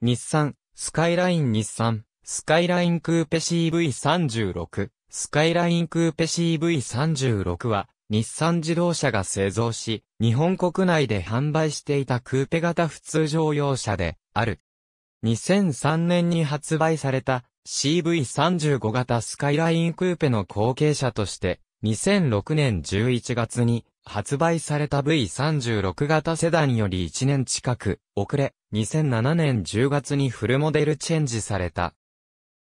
日産、スカイライン日産、スカイラインクーペ CV36、スカイラインクーペ CV36 は、日産自動車が製造し、日本国内で販売していたクーペ型普通乗用車で、ある。2003年に発売された CV35 型スカイラインクーペの後継者として、2006年11月に発売された V36 型セダンより1年近く遅れ、2007年10月にフルモデルチェンジされた。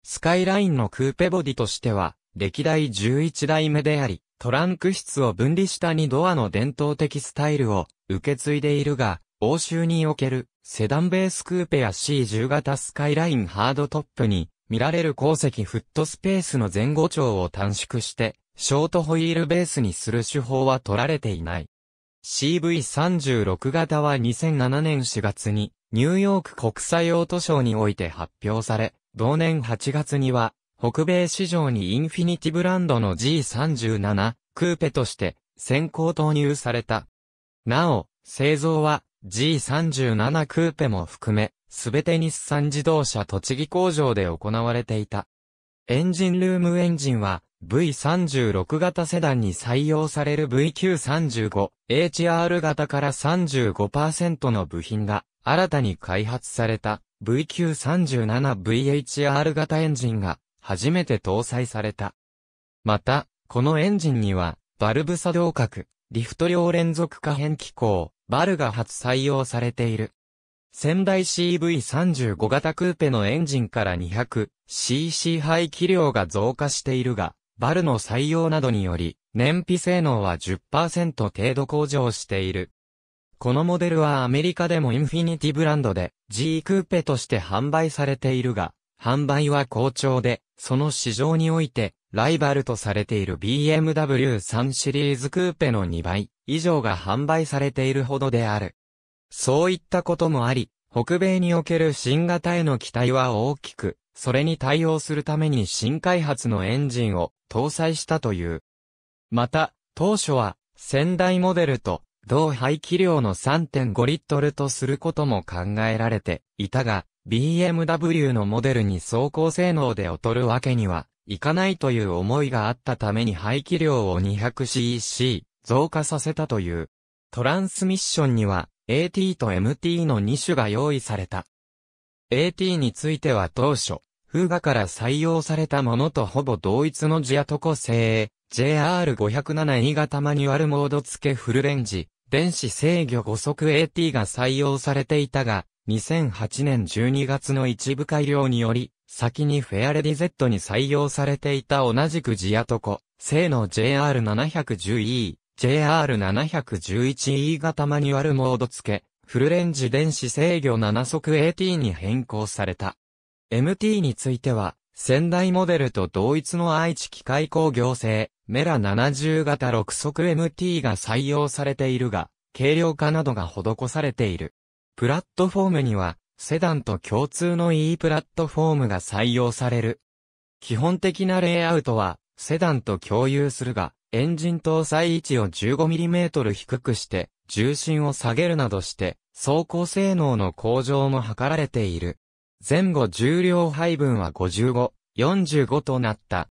スカイラインのクーペボディとしては、歴代11代目であり、トランク室を分離した2ドアの伝統的スタイルを受け継いでいるが、欧州におけるセダンベースクーペや C10 型スカイラインハードトップに見られる鉱石フットスペースの前後長を短縮してショートホイールベースにする手法は取られていない。CV36 型は2007年4月にニューヨーク国際オートショーにおいて発表され、同年8月には北米市場にインフィニティブランドの G37 クーペとして先行投入された。なお、製造は G37 クーペも含め、すべて日産自動車栃木工場で行われていた。エンジンルームエンジンは V36 型セダンに採用される VQ35、HR 型から35%の部品が新たに開発された VQ37VHR 型エンジンが初めて搭載された。また、このエンジンにはバルブ作動角、リフト両連続可変機構、バルが初採用されている。仙台 CV35 型クーペのエンジンから 200cc 排気量が増加しているが、バルの採用などにより、燃費性能は10%程度向上している。このモデルはアメリカでもインフィニティブランドで G クーペとして販売されているが、販売は好調で、その市場において、ライバルとされている BMW 3シリーズクーペの2倍以上が販売されているほどである。そういったこともあり、北米における新型への期待は大きく、それに対応するために新開発のエンジンを搭載したという。また、当初は、先代モデルと同排気量の3.5リットルとすることも考えられていたが、BMW のモデルに走行性能で劣るわけにはいかないという思いがあったために排気量を 200cc 増加させたという。トランスミッションには AT と MT の2種が用意された。AT については当初、フーガから採用されたものとほぼ同一のジアトコ製、JR507E 型マニュアルモード付けフルレンジ、電子制御5速 AT が採用されていたが、2008年12月の一部改良により、先にフェアレディ Z に採用されていた同じくジアトコ、製の JR710E、JR711E 型マニュアルモード付け、フルレンジ電子制御7速 AT に変更された。MT については、仙台モデルと同一の愛知機械工業製、メラ70型6速 MT が採用されているが、軽量化などが施されている。プラットフォームには、セダンと共通の E プラットフォームが採用される。基本的なレイアウトは、セダンと共有するが、エンジン搭載位置を 15mm 低くして、重心を下げるなどして、走行性能の向上も図られている。前後重量配分は55、45となった。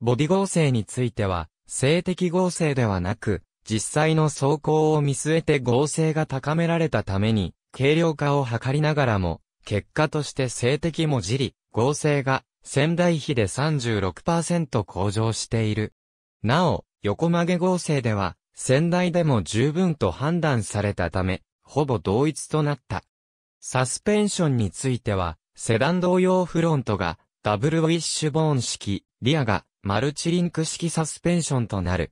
ボディ合成については、静的合成ではなく、実際の走行を見据えて合成が高められたために、軽量化を図りながらも、結果として静的もじり、合成が、仙台比で36%向上している。なお、横曲げ合成では、先代でも十分と判断されたため、ほぼ同一となった。サスペンションについては、セダン同様フロントが、ダブルウィッシュボーン式、リアが、マルチリンク式サスペンションとなる。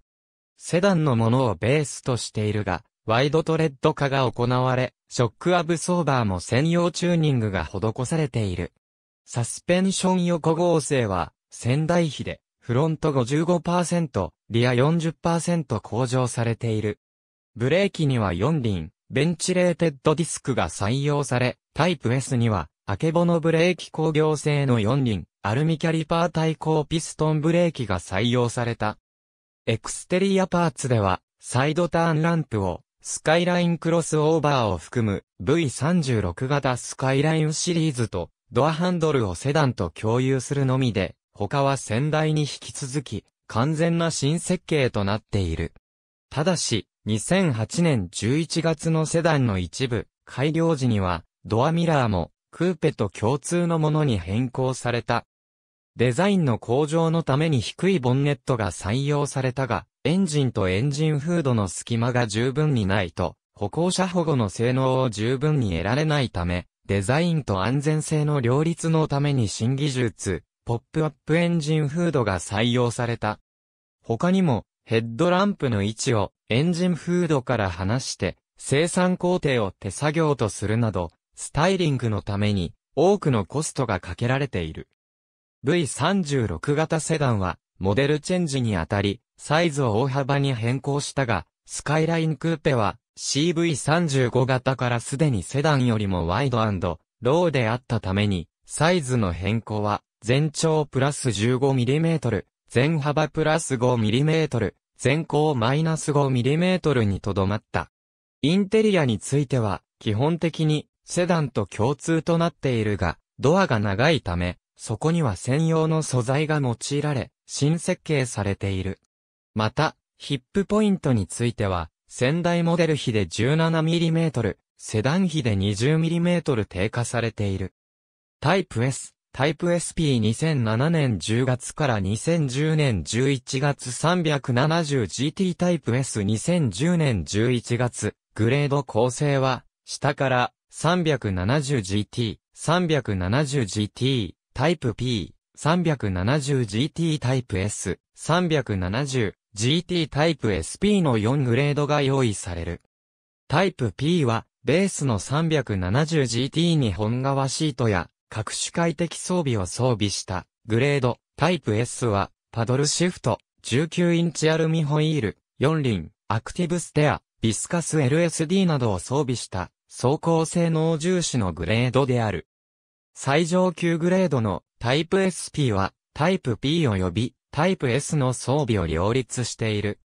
セダンのものをベースとしているが、ワイドトレッド化が行われ、ショックアブソーバーも専用チューニングが施されている。サスペンション横合成は、仙台比で、フロント55%、リア40%向上されている。ブレーキには4輪、ベンチレーテッドディスクが採用され、タイプ S には、アケボノブレーキ工業製の4輪、アルミキャリパー対抗ピストンブレーキが採用された。エクステリアパーツでは、サイドターンランプを、スカイラインクロスオーバーを含む V36 型スカイラインシリーズとドアハンドルをセダンと共有するのみで、他は先代に引き続き完全な新設計となっている。ただし、2008年11月のセダンの一部、改良時には、ドアミラーも、クーペと共通のものに変更された。デザインの向上のために低いボンネットが採用されたが、エンジンとエンジンフードの隙間が十分にないと、歩行者保護の性能を十分に得られないため、デザインと安全性の両立のために新技術、ポップアップエンジンフードが採用された。他にも、ヘッドランプの位置をエンジンフードから離して生産工程を手作業とするなど、スタイリングのために多くのコストがかけられている。V36 型セダンはモデルチェンジにあたり、サイズを大幅に変更したが、スカイラインクーペは CV35 型からすでにセダンよりもワイドローであったために、サイズの変更は全長プラス 15mm、全幅プラス 5mm、全高マイナス 5mm にとどまった。インテリアについては、基本的にセダンと共通となっているが、ドアが長いため、そこには専用の素材が用いられ、新設計されている。また、ヒップポイントについては、先代モデル比で 17mm、セダン比で 20mm 低下されている。タイプ S、タイプ SP2007 年10月から2010年11月 370GT タイプ S2010 年11月、グレード構成は、下から 370GT、370GT、タイプ P、370GT タイプ S、370GT タイプ SP の4グレードが用意される。タイプ P は、ベースの 370GT に本革シートや、各種快適装備を装備した、グレード、タイプ S は、パドルシフト、19インチアルミホイール、4輪、アクティブステア、ビスカス LSD などを装備した、走行性能重視のグレードである。最上級グレードのタイプ SP は、タイプ P 及びタイプ S の装備を両立している。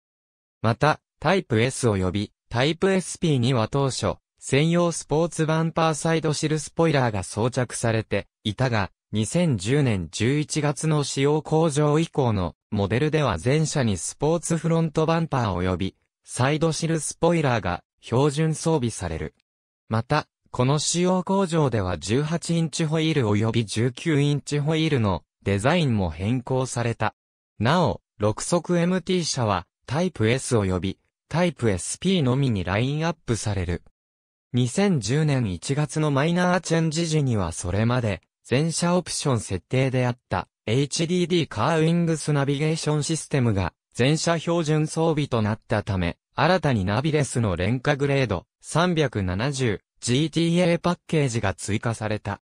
また、タイプ S 及びタイプ SP には当初、専用スポーツバンパーサイドシルスポイラーが装着されていたが、2010年11月の使用工場以降のモデルでは全車にスポーツフロントバンパー及びサイドシルスポイラーが標準装備される。また、この使用工場では18インチホイール及び19インチホイールのデザインも変更された。なお、6速 MT 車はタイプ S 及びタイプ SP のみにラインアップされる。2010年1月のマイナーチェンジ時にはそれまで、全車オプション設定であった HDD カーウィングスナビゲーションシステムが全車標準装備となったため、新たにナビレスの廉価グレード 370GTA パッケージが追加された。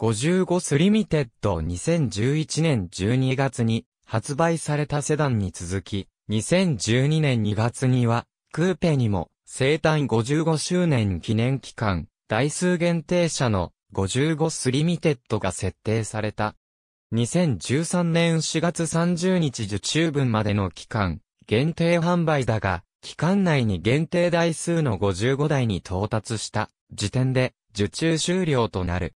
55スリミテッド2011年12月に発売されたセダンに続き、2012年2月にはクーペにも生誕55周年記念期間、台数限定車の55スリミテッドが設定された。2013年4月30日受注分までの期間、限定販売だが、期間内に限定台数の55台に到達した時点で受注終了となる。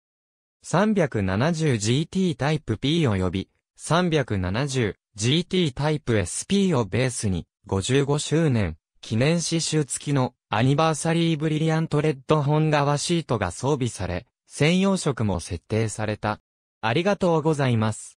370GT タイプ P 及び 370GT タイプ SP をベースに55周年記念刺繍付きのアニバーサリーブリリアントレッド本革シートが装備され、専用色も設定された。ありがとうございます。